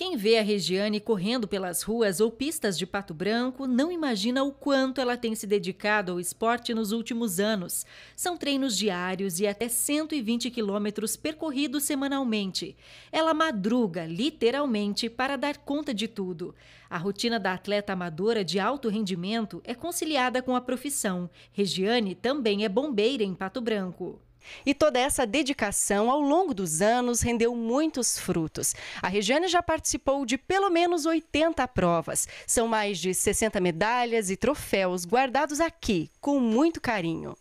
Quem vê a Regiane correndo pelas ruas ou pistas de Pato Branco não imagina o quanto ela tem se dedicado ao esporte nos últimos anos. São treinos diários e até 120 quilômetros percorridos semanalmente. Ela madruga, literalmente, para dar conta de tudo. A rotina da atleta amadora de alto rendimento é conciliada com a profissão. Regiane também é bombeira em Pato Branco. E toda essa dedicação ao longo dos anos rendeu muitos frutos. A Regiane já participou de pelo menos 80 provas. São mais de 60 medalhas e troféus guardados aqui com muito carinho.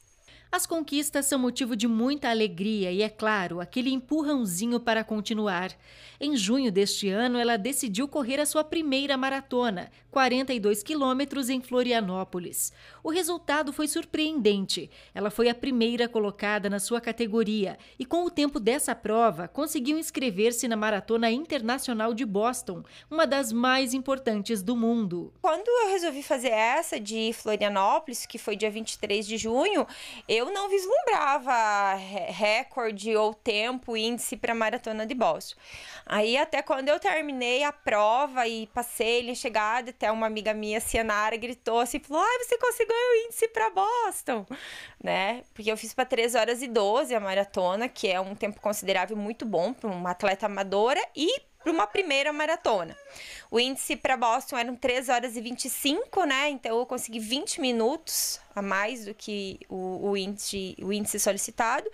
As conquistas são motivo de muita alegria e, é claro, aquele empurrãozinho para continuar. Em junho deste ano, ela decidiu correr a sua primeira maratona, 42 quilômetros em Florianópolis. O resultado foi surpreendente. Ela foi a primeira colocada na sua categoria e, com o tempo dessa prova, conseguiu inscrever-se na Maratona Internacional de Boston, uma das mais importantes do mundo. Quando eu resolvi fazer essa de Florianópolis, que foi dia 23 de junho, eu eu não vislumbrava recorde ou tempo, índice para maratona de Boston. Aí até quando eu terminei a prova e passei ele chegada, até uma amiga minha, Cianara, gritou assim, falou: "Ah, você conseguiu o índice para Boston", né? Porque eu fiz para 3 horas e 12 a maratona, que é um tempo considerável muito bom para uma atleta amadora e para uma primeira maratona. O índice para Boston eram 3 horas e 25, né? Então eu consegui 20 minutos a mais do que o, o, índice, o índice solicitado.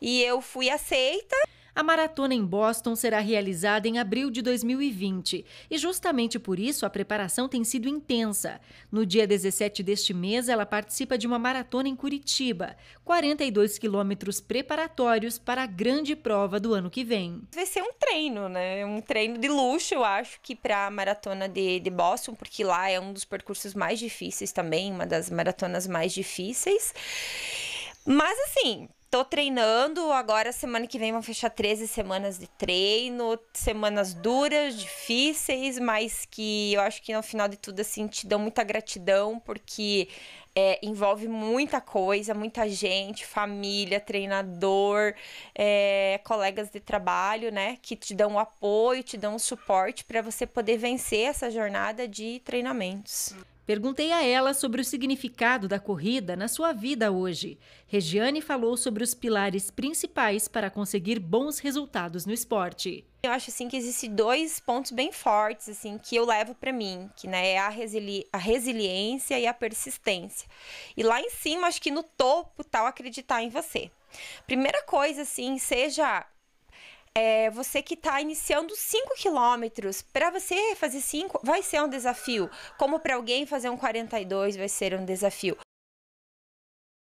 E eu fui aceita. A maratona em Boston será realizada em abril de 2020 e, justamente por isso, a preparação tem sido intensa. No dia 17 deste mês, ela participa de uma maratona em Curitiba, 42 quilômetros preparatórios para a grande prova do ano que vem. Vai ser um treino, né? Um treino de luxo, eu acho, que para a maratona de, de Boston, porque lá é um dos percursos mais difíceis também, uma das maratonas mais difíceis. Mas assim, tô treinando. Agora, semana que vem, vão fechar 13 semanas de treino. Semanas duras, difíceis, mas que eu acho que no final de tudo, assim, te dão muita gratidão, porque é, envolve muita coisa, muita gente, família, treinador, é, colegas de trabalho, né? Que te dão apoio, te dão suporte para você poder vencer essa jornada de treinamentos. Perguntei a ela sobre o significado da corrida na sua vida hoje. Regiane falou sobre os pilares principais para conseguir bons resultados no esporte. Eu acho assim que existem dois pontos bem fortes assim que eu levo para mim, que né, é a, resili a resiliência e a persistência. E lá em cima, acho que no topo tal tá acreditar em você. Primeira coisa assim, seja é, você que está iniciando 5 quilômetros, para você fazer 5 vai ser um desafio, como para alguém fazer um 42 vai ser um desafio.